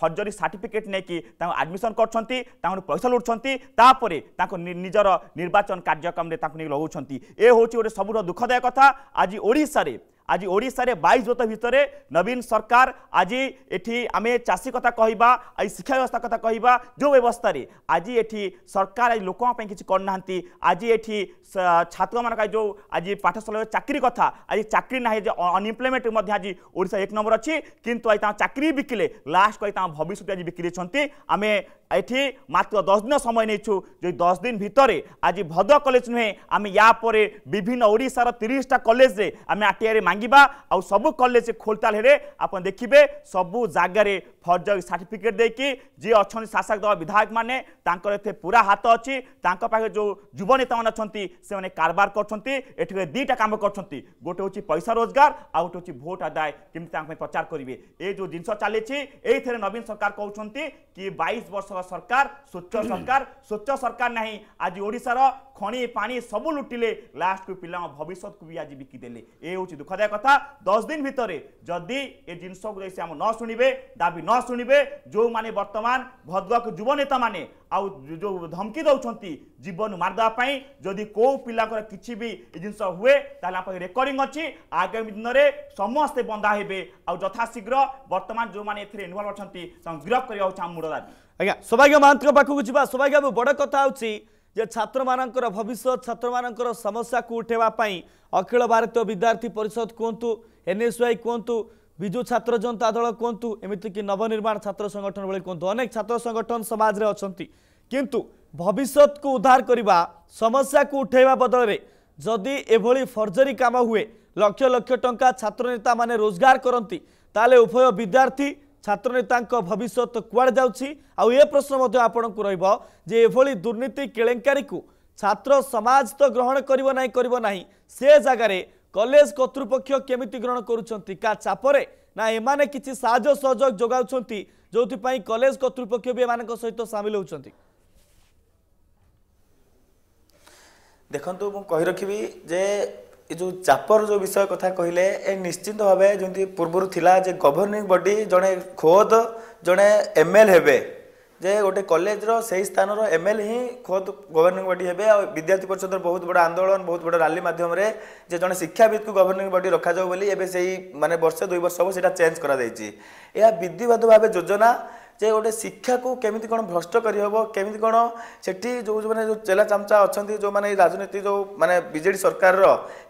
ফর্জরি সার্টিফিকেট নিয়ে তাঁর আডমিশন করছেন তাঁর পয়সা লুটছেন তাপরে তাঁর নিজের নির্বাচন কার্যক্রমে তাঁর লগাউছেন এ হচ্ছে গোটে সবুজ দুঃখদায়ক কথা আজ ওড়শার आज ओडार बैश जोत भितर नवीन सरकार आज ये आम चाषी कथा कहवा शिक्षा व्यवस्था कथा कहवा जो व्यवस्था आज ये सरकार आज लोक किसी करना आज ये छात्र मान जो आज पाठशाला चाकरी कथा आज चाकरी ना अनइम्प्लयमेंट आज ओडा एक नंबर अच्छी कितु आज चाकरी बिकिले लास्ट को भविष्य आज बिक्री आम এটি মাত্র দশ দিন সময় নিয়েছু যে দশ দিন ভিতরে আজ ভদ্র কলেজ নুহে আমি ইয়াপরে বিভিন্ন ওড়িশার তিরিশটা কলেজে আমি আটিআরে মাগিবা আবু কলেজ খোলতাল হেরে আপনার দেখবে সবু জায়গায় ଫର୍ଜରୀ ସାର୍ଟିଫିକେଟ୍ ଦେଇକି ଯିଏ ଅଛନ୍ତି ଶାସକ ଦଳ ବିଧାୟକ ମାନେ ତାଙ୍କର ଏଥିରେ ପୁରା ହାତ ଅଛି ତାଙ୍କ ପାଖରେ ଯେଉଁ ଯୁବ ନେତାମାନେ ଅଛନ୍ତି ସେମାନେ କାରବାର କରୁଛନ୍ତି ଏଠିରେ ଦୁଇଟା କାମ କରୁଛନ୍ତି ଗୋଟେ ହେଉଛି ପଇସା ରୋଜଗାର ଆଉ ଗୋଟେ ହେଉଛି ଭୋଟ ଆଦାୟ କେମିତି ତାଙ୍କ ପାଇଁ ପ୍ରଚାର କରିବେ ଏ ଯେଉଁ ଜିନିଷ ଚାଲିଛି ଏଇଥିରେ ନବୀନ ସରକାର କହୁଛନ୍ତି କି ବାଇଶ ବର୍ଷର ସରକାର ସ୍ୱଚ୍ଛ ସରକାର ସ୍ୱଚ୍ଛ ସରକାର ନାହିଁ ଆଜି ଓଡ଼ିଶାର খনি পানি সবু লুটিলে লাস্টকু পিলা ভবিষ্যৎকু বি আজ বিকিদেলে এ হচ্ছে দুঃখদায়ক কথা দশ দিন ভিতরে যদি এ জিনিসক যাই সে ন শুণবে দাবি ন শুণবে যে বর্তমান ভদ্রক যুব নেতা মানে আউ যে ধমকি দৌঁতি জীবন মারিদেওয়া যদি কেউ পিলাঙ্কর কিছু বি এ জিনিস হুয়ে তাহলে আপনার রেকর্ডিং অছি আগামী দিনরে সমস্তে বন্ধা হেবে আথাশীঘ্র বর্তমান যে এতে ইনভলভ অনেক গিরফ করা হচ্ছে আমার মূল দাবি আজ্ঞা সৌভাগ্য মহান্ত পাখক যা সৌভাগ্য বড় কথা হচ্ছে ଯେ ଛାତ୍ରମାନଙ୍କର ଭବିଷ୍ୟତ ଛାତ୍ରମାନଙ୍କର ସମସ୍ୟାକୁ ଉଠାଇବା ପାଇଁ ଅଖିଳ ଭାରତୀୟ ବିଦ୍ୟାର୍ଥୀ ପରିଷଦ କୁହନ୍ତୁ ଏନ୍ଏସ୍ୟୁଆଇ କୁହନ୍ତୁ ବିଜୁ ଛାତ୍ର ଜନତା ଦଳ କୁହନ୍ତୁ ଏମିତିକି ନବନିର୍ମାଣ ଛାତ୍ର ସଂଗଠନ ଭଳି କୁହନ୍ତୁ ଅନେକ ଛାତ୍ର ସଂଗଠନ ସମାଜରେ ଅଛନ୍ତି କିନ୍ତୁ ଭବିଷ୍ୟତକୁ ଉଦ୍ଧାର କରିବା ସମସ୍ୟାକୁ ଉଠାଇବା ବଦଳରେ ଯଦି ଏଭଳି ଫର୍ଜରୀ କାମ ହୁଏ ଲକ୍ଷ ଲକ୍ଷ ଟଙ୍କା ଛାତ୍ରନେତାମାନେ ରୋଜଗାର କରନ୍ତି ତାହେଲେ ଉଭୟ ବିଦ୍ୟାର୍ଥୀ ছাত্রনেতাঙ্ক ভবিষ্যৎ কুয়াড় যাচ্ছি আশ্ন আপনার রহব যে এভাবে দুর্নীতি কেলেঙ্কারি ছাত্র সমাজ তো গ্রহণ করব না করব না সে জায়গায় কলেজ কর্তৃপক্ষ কমিটি গ্রহণ করছেন কা চাপরে না এমানে কিছু সাহায্য সহযোগ যোগাও যেপা কলেজ কর্তৃপক্ষ বি এমান সহ সামিল হচ্ছেন দেখুন মু রাখবি যে ଏ ଯେଉଁ ଚାପର ଯେଉଁ ବିଷୟ କଥା କହିଲେ ଏ ନିଶ୍ଚିନ୍ତ ଭାବେ ଯେମିତି ପୂର୍ବରୁ ଥିଲା ଯେ ଗଭର୍ଣ୍ଣିଂ ବଡି ଜଣେ ଖୋଦ ଜଣେ ଏମ୍ ଏଲ୍ ହେବେ ଯେ ଗୋଟେ କଲେଜର ସେହି ସ୍ଥାନର ଏମ୍ ଏଲ୍ ହିଁ ଖୋଦ ଗଭର୍ଣ୍ଣିଂ ବଡି ହେବେ ଆଉ ବିଦ୍ୟାର୍ଥୀ ପରିଷଦର ବହୁତ ବଡ଼ ଆନ୍ଦୋଳନ ବହୁତ ବଡ଼ ରାଲି ମାଧ୍ୟମରେ ଯେ ଜଣେ ଶିକ୍ଷାବିତ୍କୁ ଗଭର୍ଣ୍ଣିଂ ବଡି ରଖାଯାଉ ବୋଲି ଏବେ ସେଇ ମାନେ ବର୍ଷେ ଦୁଇ ବର୍ଷ ହେବ ସେଇଟା ଚେଞ୍ଜ କରାଯାଇଛି ଏହା ବିଧିବଦ୍ଧ ଭାବେ ଯୋଜନା ଯେ ଗୋଟେ ଶିକ୍ଷାକୁ କେମିତି କ'ଣ ଭ୍ରଷ୍ଟ କରିହେବ କେମିତି କ'ଣ ସେଠି ଯେଉଁ ଯେଉଁମାନେ ଯେଉଁ ଚେଲା ଚାମଚା ଅଛନ୍ତି ଯେଉଁମାନେ ରାଜନୀତି ଯେଉଁ ମାନେ ବିଜେଡ଼ି ସରକାରର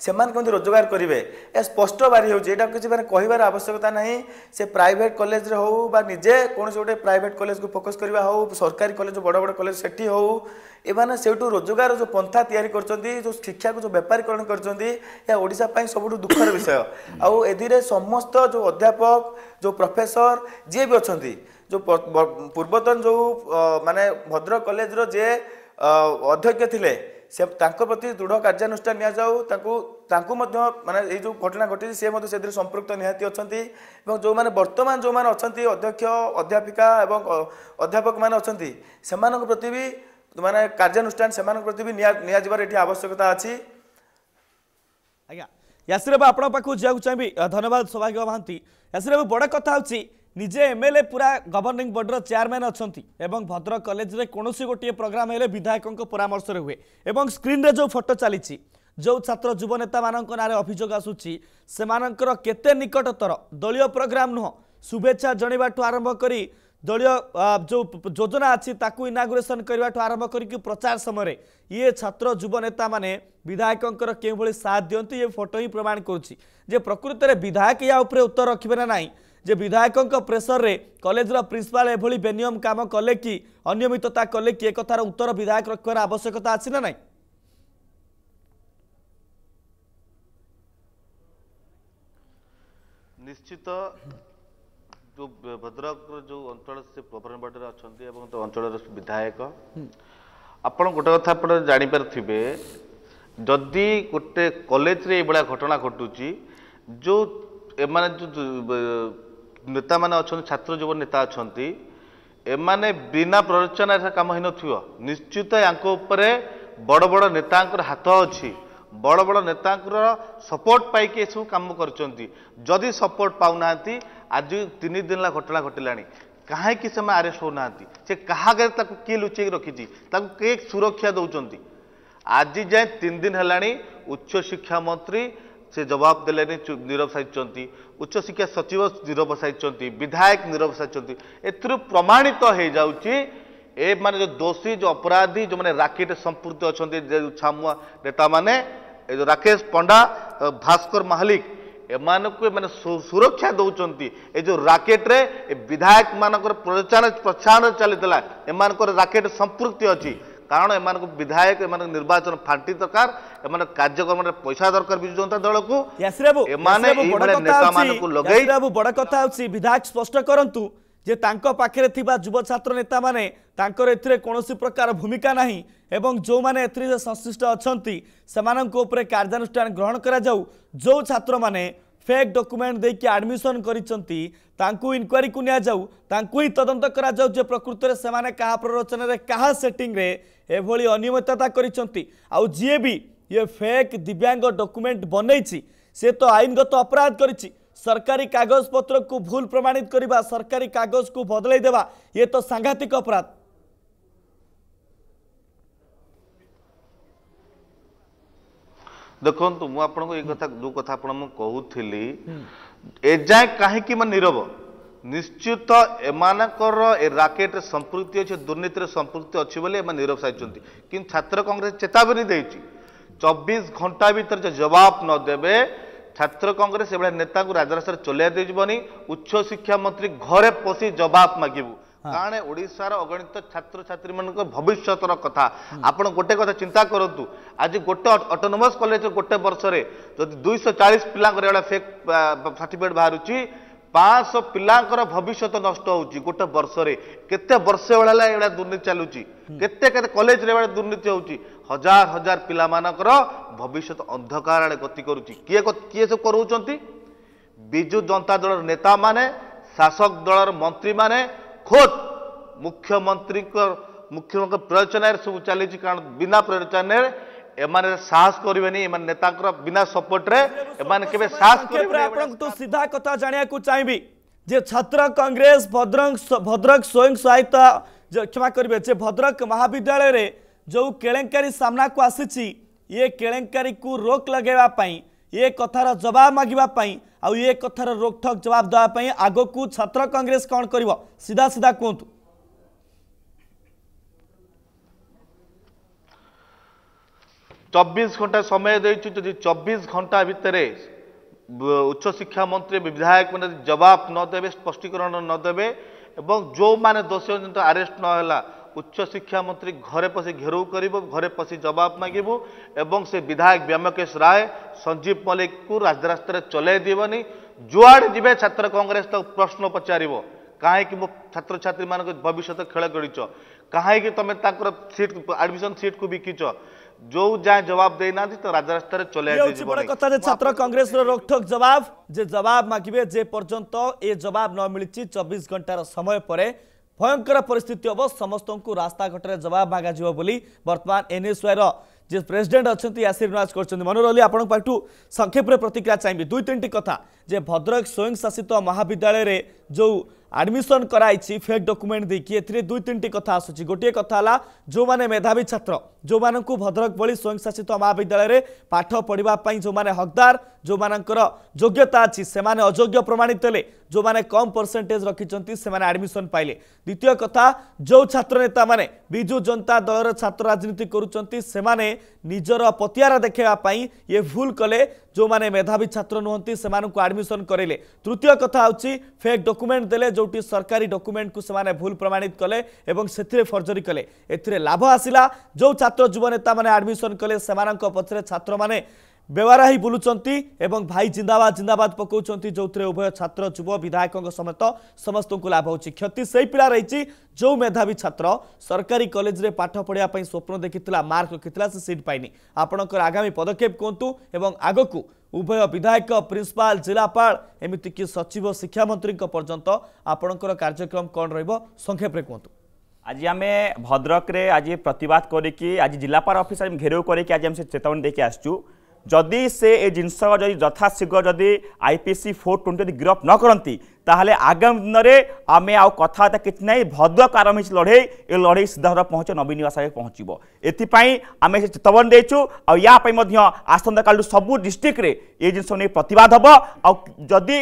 ସେମାନେ କେମିତି ରୋଜଗାର କରିବେ ଏହା ସ୍ପଷ୍ଟ ବାରି ହେଉଛି ଏଇଟା କିଛି ମାନେ କହିବାର ଆବଶ୍ୟକତା ନାହିଁ ସେ ପ୍ରାଇଭେଟ୍ କଲେଜରେ ହେଉ ବା ନିଜେ କୌଣସି ଗୋଟେ ପ୍ରାଇଭେଟ୍ କଲେଜକୁ ଫୋକସ୍ କରିବା ହେଉ ସରକାରୀ କଲେଜ ବଡ଼ ବଡ଼ କଲେଜ ସେଠି ହେଉ ଏମାନେ ସେଇଠୁ ରୋଜଗାର ଯେଉଁ ପନ୍ଥା ତିଆରି କରିଛନ୍ତି ଯେଉଁ ଶିକ୍ଷାକୁ ଯେଉଁ ବେପାରୀକରଣ କରିଛନ୍ତି ଏହା ଓଡ଼ିଶା ପାଇଁ ସବୁଠୁ ଦୁଃଖର ବିଷୟ ଆଉ ଏଥିରେ ସମସ୍ତ ଯେଉଁ ଅଧ୍ୟାପକ ଯେଉଁ ପ୍ରଫେସର ଯିଏ ବି ଅଛନ୍ତି ଯେଉଁ ପୂର୍ବତନ ଯେଉଁ ମାନେ ଭଦ୍ରକ କଲେଜର ଯିଏ ଅଧ୍ୟକ୍ଷ ଥିଲେ ସେ ତାଙ୍କ ପ୍ରତି ଦୃଢ଼ କାର୍ଯ୍ୟାନୁଷ୍ଠାନ ନିଆଯାଉ ତାଙ୍କୁ ତାଙ୍କୁ ମଧ୍ୟ ମାନେ ଏଇ ଯେଉଁ ଘଟଣା ଘଟିଛି ସେ ମଧ୍ୟ ସେଥିରେ ସମ୍ପୃକ୍ତ ନିହାତି ଅଛନ୍ତି ଏବଂ ଯେଉଁମାନେ ବର୍ତ୍ତମାନ ଯେଉଁମାନେ ଅଛନ୍ତି ଅଧ୍ୟକ୍ଷ ଅଧ୍ୟାପିକା ଏବଂ ଅଧ୍ୟାପକମାନେ ଅଛନ୍ତି ସେମାନଙ୍କ ପ୍ରତି ବି ମାନେ କାର୍ଯ୍ୟାନୁଷ୍ଠାନ ସେମାନଙ୍କ ପ୍ରତି ବି ନିଆଯିବାର ଏଠି ଆବଶ୍ୟକତା ଅଛି ଆଜ୍ଞା ୟାସିର ବାବୁ ଆପଣଙ୍କ ପାଖକୁ ଯିବାକୁ ଚାହିଁବି ଧନ୍ୟବାଦ ସୌଭାଗ୍ୟ ମହାନ୍ତି ୟାସିର ବାବୁ ବଡ଼ କଥା ହେଉଛି ନିଜେ ଏମ୍ଏଲ୍ଏ ପୁରା ଗଭର୍ଣ୍ଣିଂ ବୋର୍ଡର ଚେୟାରମ୍ୟାନ୍ ଅଛନ୍ତି ଏବଂ ଭଦ୍ରକ କଲେଜରେ କୌଣସି ଗୋଟିଏ ପ୍ରୋଗ୍ରାମ ହେଲେ ବିଧାୟକଙ୍କ ପରାମର୍ଶରେ ହୁଏ ଏବଂ ସ୍କ୍ରିନ୍ରେ ଯେଉଁ ଫଟୋ ଚାଲିଛି ଯେଉଁ ଛାତ୍ର ଯୁବ ନେତାମାନଙ୍କ ନାଁରେ ଅଭିଯୋଗ ଆସୁଛି ସେମାନଙ୍କର କେତେ ନିକଟତର ଦଳୀୟ ପ୍ରୋଗ୍ରାମ ନୁହଁ ଶୁଭେଚ୍ଛା ଜଣାଇବାଠୁ ଆରମ୍ଭ କରି ଦଳୀୟ ଯେଉଁ ଯୋଜନା ଅଛି ତାକୁ ଇନାଗୁରେସନ୍ କରିବାଠୁ ଆରମ୍ଭ କରିକି ପ୍ରଚାର ସମୟରେ ଇଏ ଛାତ୍ର ଯୁବ ନେତାମାନେ ବିଧାୟକଙ୍କର କେଉଁଭଳି ସାଥ ଦିଅନ୍ତି ଏ ଫଟୋ ହିଁ ପ୍ରମାଣ କରୁଛି ଯେ ପ୍ରକୃତରେ ବିଧାୟକ ଏହା ଉପରେ ଉତ୍ତର ରଖିବେ ନା ନାହିଁ ଯେ ବିଧାୟକଙ୍କ ପ୍ରେସରରେ କଲେଜର ପ୍ରିନ୍ସିପାଲ ଏଭଳି ବେନିୟମ କାମ କଲେ କି ଅନିୟମିତତା କଲେ କି ଏକଥାର ଉତ୍ତର ବିଧାୟକ ରଖିବାର ଆବଶ୍ୟକତା ଅଛି ନା ନାହିଁ ନିଶ୍ଚିତ ଯେଉଁ ଭଦ୍ରକର ଯେଉଁ ଅଞ୍ଚଳ ସେ ପ୍ରବରଣବାଡ଼ିରେ ଅଛନ୍ତି ଏବଂ ଅଞ୍ଚଳର ବିଧାୟକ ଆପଣ ଗୋଟେ କଥା ଆପଣ ଜାଣିପାରୁଥିବେ ଯଦି ଗୋଟେ କଲେଜରେ ଏଇଭଳିଆ ଘଟଣା ଘଟୁଛି ଯେଉଁ ଏମାନେ ଯେଉଁ ନେତାମାନେ ଅଛନ୍ତି ଛାତ୍ର ଯୁବ ନେତା ଅଛନ୍ତି ଏମାନେ ବିନା ପ୍ରରୋଚନାରେ କାମ ହେଇନଥିବ ନିଶ୍ଚିତ ୟାଙ୍କ ଉପରେ ବଡ଼ ବଡ଼ ନେତାଙ୍କର ହାତ ଅଛି ବଡ଼ ବଡ଼ ନେତାଙ୍କର ସପୋର୍ଟ ପାଇକି ଏସବୁ କାମ କରିଛନ୍ତି ଯଦି ସପୋର୍ଟ ପାଉନାହାନ୍ତି ଆଜି ତିନି ଦିନ ହେଲା ଘଟଣା ଘଟିଲାଣି କାହିଁକି ସେମାନେ ଆରେଷ୍ଟ ହେଉନାହାନ୍ତି ସେ କାହାକେ ତାକୁ କିଏ ଲୁଚେଇକି ରଖିଛି ତାକୁ କିଏ ସୁରକ୍ଷା ଦେଉଛନ୍ତି ଆଜି ଯାଏଁ ତିନି ଦିନ ହେଲାଣି ଉଚ୍ଚଶିକ୍ଷା ମନ୍ତ୍ରୀ ସେ ଜବାବ ଦେଲେନି ନୀରବ ସାଜିଛନ୍ତି ଉଚ୍ଚଶିକ୍ଷା ସଚିବ ନୀରବ ସାଜିଛନ୍ତି ବିଧାୟକ ନୀରବ ସାଜିଛନ୍ତି ଏଥିରୁ ପ୍ରମାଣିତ ହୋଇଯାଉଛି ଏମାନେ ଯେଉଁ ଦୋଷୀ ଯେଉଁ ଅପରାଧୀ ଯେଉଁମାନେ ରାକେଟ ସମ୍ପୃକ୍ତ ଅଛନ୍ତି ଯେଉଁ ଛାମୁଆ ନେତାମାନେ ଏ ଯେଉଁ ରାକେଶ ପଣ୍ଡା ଭାସ୍କର ମାଲିକ ଏମାନଙ୍କୁ ଏମାନେ ସୁରକ୍ଷା ଦେଉଛନ୍ତି ଏ ଯେଉଁ ରାକେଟରେ ଏ ବିଧାୟକମାନଙ୍କର ପ୍ରଚାର ପ୍ରଚାର ଚାଲିଥିଲା ଏମାନଙ୍କର ରାକେଟ ସମ୍ପୃକ୍ତି ଅଛି কারণ এমানক বিধায়ক এমানক নির্বাচন ফাঁটি দরকার এমানে কার্যক্রমে পয়সা দরকার বিজু জনতা দলকু ইয়াসরাবু এমানে এইভাবে নেতামানকু লগাই ইয়াসরাবু বড় কথা হচ্ছে বিধায়ক স্পষ্ট করন্তু যে তাঙ্ক পাখে থিবা যুব ছাত্র নেতামানে ତାଙ୍କର ଏଥିରେ କୌଣସି ପ୍ରକାର ଭୂମିକା ନାହିଁ ଏବଂ ଯେଉଁମାନେ ଏଥିରେ ସଂଶ୍ଳିଷ୍ଟ ଅଛନ୍ତି ସେମାନଙ୍କ ଉପରେ କାର୍ଯ୍ୟାନୁଷ୍ଠାନ ଗ୍ରହଣ କରାଯାଉ ଯେଉଁ ଛାତ୍ରମାନେ ଫେକ୍ ଡକୁମେଣ୍ଟ ଦେଇକି ଆଡ଼ମିସନ୍ କରିଛନ୍ତି ତାଙ୍କୁ ଇନକ୍ୱାରିକୁ ନିଆଯାଉ ତାଙ୍କୁ ହିଁ ତଦନ୍ତ କରାଯାଉ ଯେ ପ୍ରକୃତରେ ସେମାନେ କାହା ପ୍ରରୋଚନାରେ କାହା ସେଟିଂରେ এভাবে অনিয়মিততা করেছেন আিয়ে বি ইয়ে ফেক দিব্যাঙ্গ ডকুমেন্ট বনাইছি সে তো আইনগত অপরাধ করেছি সরকারি কাগজপত্রকু ভুল প্রমাণিত করা সরকারি কাগজকু বদলাই দেওয়া ইয়ে তো সাংঘাতিক অপরাধ দেখন্তু মু আপনাকে এই কথা দু কথা আপনার মুখ কহুথিলি এ যায় কাহিকি মানে নীরব ନିଶ୍ଚିତ ଏମାନଙ୍କର ଏ ରାକେଟ୍ରେ ସମ୍ପୃକ୍ତି ଅଛି ଦୁର୍ନୀତିରେ ସମ୍ପୃକ୍ତି ଅଛି ବୋଲି ଏମାନେ ନିରବ ସାରିଛନ୍ତି କିନ୍ତୁ ଛାତ୍ର କଂଗ୍ରେସ ଚେତାବନୀ ଦେଇଛି ଚବିଶ ଘଣ୍ଟା ଭିତରେ ଯେ ଜବାବ ନ ଦେବେ ଛାତ୍ର କଂଗ୍ରେସ ଏଭଳିଆ ନେତାଙ୍କୁ ରାଜରାସ୍ତାରେ ଚଲେଇ ଦେଇଯିବନି ଉଚ୍ଚ ଶିକ୍ଷା ମନ୍ତ୍ରୀ ଘରେ ପଶି ଜବାବ ମାଗିବୁ କାରଣ ଓଡ଼ିଶାର ଅଗଣିତ ଛାତ୍ରଛାତ୍ରୀମାନଙ୍କ ଭବିଷ୍ୟତର କଥା ଆପଣ ଗୋଟେ କଥା ଚିନ୍ତା କରନ୍ତୁ ଆଜି ଗୋଟେ ଅଟୋନୋମସ୍ କଲେଜରେ ଗୋଟେ ବର୍ଷରେ ଯଦି ଦୁଇଶହ ଚାଳିଶ ପିଲାଙ୍କର ଏଭଳିଆ ଫେକ୍ ସାର୍ଟିଫିକେଟ୍ ବାହାରୁଛି ପାଞ୍ଚଶହ ପିଲାଙ୍କର ଭବିଷ୍ୟତ ନଷ୍ଟ ହେଉଛି ଗୋଟେ ବର୍ଷରେ କେତେ ବର୍ଷ ହେଲା ଏଇଟା ଦୁର୍ନୀତି ଚାଲୁଛି କେତେ କେତେ କଲେଜରେ ଏଭଳି ଦୁର୍ନୀତି ହେଉଛି ହଜାର ହଜାର ପିଲାମାନଙ୍କର ଭବିଷ୍ୟତ ଅନ୍ଧକାର ଆଡ଼େ ଗତି କରୁଛି କିଏ କିଏ ସବୁ କରଉଛନ୍ତି ବିଜୁ ଜନତା ଦଳର ନେତାମାନେ ଶାସକ ଦଳର ମନ୍ତ୍ରୀମାନେ ଖୋଦ୍ ମୁଖ୍ୟମନ୍ତ୍ରୀଙ୍କ ମୁଖ୍ୟମନ୍ତ୍ରୀ ପ୍ରରୋଚନାରେ ସବୁ ଚାଲିଛି କାରଣ ବିନା ପ୍ରରୋଚନାରେ साहस करता बिना सपोर्ट तो सीधा कथा जाना चाहिए जे छात्र कांग्रेस भद्रक भद्रक स्वयं सहायता क्षमा करेंगे जे भद्रक महाविद्यालय रे जो केलेंकारी सामना को आसी ये केलेंकारी को रोक लगे ये कथार जवाब मागे आ कथार रोकठक जवाब दवापी आग को छात्र कांग्रेस कौन कर सीधा सीधा कहतु চব্বিশ ঘন্টা সময় দিয়েছি যদি চব্বিশ ঘন্টা ভিতরে উচ্চশিক্ষা মন্ত্রী বিধায়ক মানে জবাব নদেবে স্পষ্টীকরণ নদেবে এবং যে দোষী অন্ত আরেস্ট নহলা উচ্চশিক্ষা মন্ত্রী ঘরে পশি ঘেরাও করব ঘরে পশি জবাব মাগবু এবং সে বিধায়ক ব্যমকেশ রায় সঞ্জীব মল্লিক রাজরাস্তায় চলাই দিবনি যুয়াড়ে যাবে ছাত্র কংগ্রেস তো প্রশ্ন পচারিব কাহিকি মো ছাত্রছাত্রী মানুষ ভবিষ্যৎ খেল গড়িছ কাহিকি তুমি তাঁর সিট আডমিশন সিট কু বিকিছ जो जाए जवाब तो चले नमिली जवाब घन्टार समय पर भयंकर परिस्थिति हे समय जवाब मगास वाइ र जेडेन्ट अहिले आशीर्जन मनो रहे आ प्रतिक्रिया चाहिँ दुई तिन कथा भद्रक शासित महाविद्यालय ଆଡ଼ମିସନ୍ କରାଇଛି ଫେକ୍ ଡକୁମେଣ୍ଟ ଦେଇକି ଏଥିରେ ଦୁଇ ତିନିଟି କଥା ଆସୁଛି ଗୋଟିଏ କଥା ହେଲା ଯେଉଁମାନେ ମେଧାବୀ ଛାତ୍ର ଯେଉଁମାନଙ୍କୁ ଭଦ୍ରକ ଭଳି ସ୍ୱୟଂଶାସିତ ମହାବିଦ୍ୟାଳୟରେ ପାଠ ପଢ଼ିବା ପାଇଁ ଯେଉଁମାନେ ହକଦାର ଯେଉଁମାନଙ୍କର ଯୋଗ୍ୟତା ଅଛି ସେମାନେ ଅଯୋଗ୍ୟ ପ୍ରମାଣିତ ହେଲେ ଯେଉଁମାନେ କମ୍ ପରସେଣ୍ଟେଜ୍ ରଖିଛନ୍ତି ସେମାନେ ଆଡ଼ମିସନ୍ ପାଇଲେ ଦ୍ୱିତୀୟ କଥା ଯେଉଁ ଛାତ୍ର ନେତାମାନେ ବିଜୁ ଜନତା ଦଳର ଛାତ୍ର ରାଜନୀତି କରୁଛନ୍ତି ସେମାନେ ନିଜର ପତିଆରା ଦେଖାଇବା ପାଇଁ ଇଏ ଭୁଲ କଲେ ଯେଉଁମାନେ ମେଧାବୀ ଛାତ୍ର ନୁହନ୍ତି ସେମାନଙ୍କୁ ଆଡ଼ମିସନ୍ କରେଇଲେ ତୃତୀୟ କଥା ହେଉଛି ଫେକ୍ ଡକୁମେଣ୍ଟ ଦେଲେ ଯେଉଁଠି ସରକାରୀ ଡକୁମେଣ୍ଟକୁ ସେମାନେ ଭୁଲ ପ୍ରମାଣିତ କଲେ ଏବଂ ସେଥିରେ ଫର୍ଜରୀ କଲେ ଏଥିରେ ଲାଭ ଆସିଲା ଯେଉଁ ଛାତ୍ର ଯୁବ ନେତାମାନେ ଆଡ଼ମିସନ୍ କଲେ ସେମାନଙ୍କ ପଛରେ ଛାତ୍ରମାନେ ବେୱାରା ହିଁ ବୁଲୁଛନ୍ତି ଏବଂ ଭାଇ ଜିନ୍ଦାବାଦ ଜିନ୍ଦାବାଦ ପକାଉଛନ୍ତି ଯେଉଁଥିରେ ଉଭୟ ଛାତ୍ର ଯୁବ ବିଧାୟକଙ୍କ ସମେତ ସମସ୍ତଙ୍କୁ ଲାଭ ହେଉଛି କ୍ଷତି ସେଇ ପିଲା ରହିଛି ଯେଉଁ ମେଧାବୀ ଛାତ୍ର ସରକାରୀ କଲେଜରେ ପାଠ ପଢ଼ିବା ପାଇଁ ସ୍ୱପ୍ନ ଦେଖିଥିଲା ମାର୍କ ରଖିଥିଲା ସେ ସିଟ୍ ପାଇନି ଆପଣଙ୍କର ଆଗାମୀ ପଦକ୍ଷେପ କୁହନ୍ତୁ ଏବଂ ଆଗକୁ ଉଭୟ ବିଧାୟକ ପ୍ରିନ୍ସିପାଲ ଜିଲ୍ଲାପାଳ ଏମିତିକି ସଚିବ ଶିକ୍ଷାମନ୍ତ୍ରୀଙ୍କ ପର୍ଯ୍ୟନ୍ତ ଆପଣଙ୍କର କାର୍ଯ୍ୟକ୍ରମ କ'ଣ ରହିବ ସଂକ୍ଷେପରେ କୁହନ୍ତୁ आज आम भद्रक आज प्रतिवाद करके आज जिलापाल अफिस आम घेराव करके आज आम से चेतावनी देके आसचु যদি সে এই জিনিস যদি যথাশীঘ্র যদি আইপিসি ফোর টোয়েন্টি যদি গিরফ ন করতে তাহলে আগামী দিনের আমি আথাবার্তা কিছু নাই ভদ্রক আরম্ভ হয়েছে লড়াই এ লড়াই সিধার পৌঁছে নবীন নিবাস আগে পৌঁছব এথিপাই আমি সে চেতবন দিয়েছু আপাই আসন্তকাল সবু ডিস্ট্রিক্টরে এই জিনিস নিয়ে প্রতবাদ হব আদি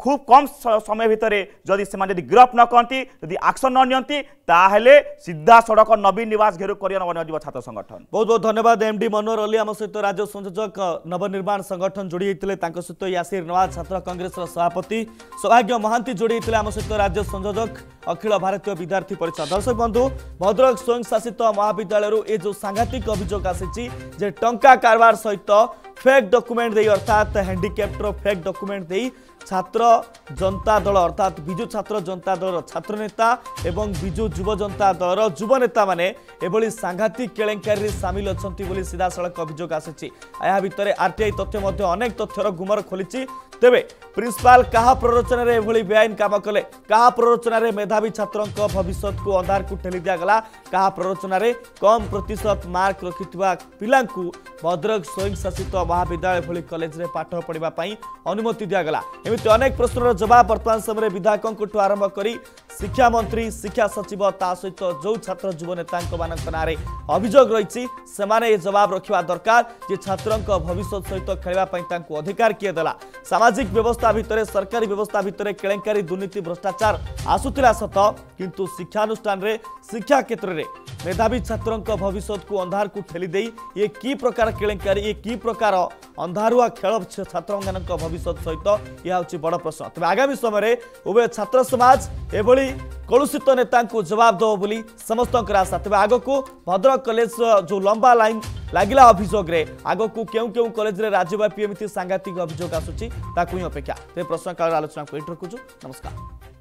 खूब कम समय भितरे जदि सेमाने जदि ग्रफ न करती जदि एक्शन न नियंती ताहेले सीधा सडक नवीन निवास घेरु करियन बने जीव छात्र संगठन बहुत बहुत धन्यवाद एमडी मनोहर अली आम सहित राज्य संयोजक नवनिर्माण संगठन जोडी हितले तांको सहित यासीर नवाज छात्र कांग्रेस रो सभापति सौभाग्य महंति जोडी हितले हम सहित राज्य संयोजक अखिल भारतीय विद्यार्थी परिषद दर्शक बंधु भद्रक स्वयं शासित महाविद्यालय रो ए जो सांघातिक अभिजोग आसीची जे टंका कारबार सहित फेक डॉक्यूमेंट दे अर्थात हैंडीकैप्ट फेक डॉक्यूमेंट दे छात्र ছাত্র জনতা দল অর্থাৎ বিজু ছাত্র জনতা দলর ছাত্র নেতা এবং বিজু যুব জনতা দলর যুব নেতা মানে এভাবে সাংঘাতিক কেলেঙ্কারী সামিল অনেক সিধাসলখ অভিযোগ আসছে এর ভিতরে আরটিআই তথ্য অনেক তথ্যর গুমর খোলিছে ତେବେ ପ୍ରିନ୍ସିପାଲ କାହା ପ୍ରରୋଚନାରେ ଏଭଳି ବେଆଇନ କାମ କଲେ କାହା ପ୍ରରୋଚନାରେ ମେଧାବୀ ଛାତ୍ରଙ୍କ ଭବିଷ୍ୟତକୁ ଅନ୍ଧାରକୁ ଠେଲି ଦିଆଗଲା କାହା ପ୍ରରୋଚନାରେ କମ୍ ପ୍ରତିଶତ ମାର୍କ ରଖିଥିବା ପିଲାଙ୍କୁ ଭଦ୍ରକ ସ୍ୱୟଂଶାସିତ ମହାବିଦ୍ୟାଳୟ ଭଳି କଲେଜରେ ପାଠ ପଢ଼ିବା ପାଇଁ ଅନୁମତି ଦିଆଗଲା ଏମିତି ଅନେକ ପ୍ରଶ୍ନର ଜବାବ ବର୍ତ୍ତମାନ ସମୟରେ ବିଧାୟକଙ୍କଠୁ ଆରମ୍ଭ କରି ଶିକ୍ଷାମନ୍ତ୍ରୀ ଶିକ୍ଷା ସଚିବ ତା ସହିତ ଯେଉଁ ଛାତ୍ର ଯୁବ ନେତାଙ୍କମାନଙ୍କ ନାଁରେ ଅଭିଯୋଗ ରହିଛି ସେମାନେ ଏ ଜବାବ ରଖିବା ଦରକାର ଯେ ଛାତ୍ରଙ୍କ ଭବିଷ୍ୟତ ସହିତ ଖେଳିବା ପାଇଁ ତାଙ୍କୁ ଅଧିକାର କିଏ ଦେଲା ସାମାଜିକ सामाजिक व्यवस्था भितर सरकारी व्यवस्था भितर केलेकारी दुर्नीति भ्रष्टाचार आसुला सत किंतु शिक्षानुष्ठान शिक्षा क्षेत्र में मेधावी छात्रों भविष्य को अंधार को ठेलीदे ये कि प्रकार केलेकारी ये कि प्रकार अंधारुआ खेल छात्र भविष्य सहित यह हूँ बड़ प्रश्न तेज आगामी समय उभय छात्र समाज एभली कलुषित नेता को जवाब दब बोली समस्त आशा तेज आग को भद्रक कलेज जो लंबा लाइन ଲାଗିଲା ଅଭିଯୋଗରେ ଆଗକୁ କେଉଁ କେଉଁ କଲେଜରେ ରାଜ୍ୟବ୍ୟାପୀ ଏମିତି ସାଂଘାତିକ ଅଭିଯୋଗ ଆସୁଛି ତାକୁ ହିଁ ଅପେକ୍ଷା ସେ ପ୍ରଶ୍ନକାଳର ଆଲୋଚନାକୁ ଏଇଠି ରଖୁଛୁ ନମସ୍କାର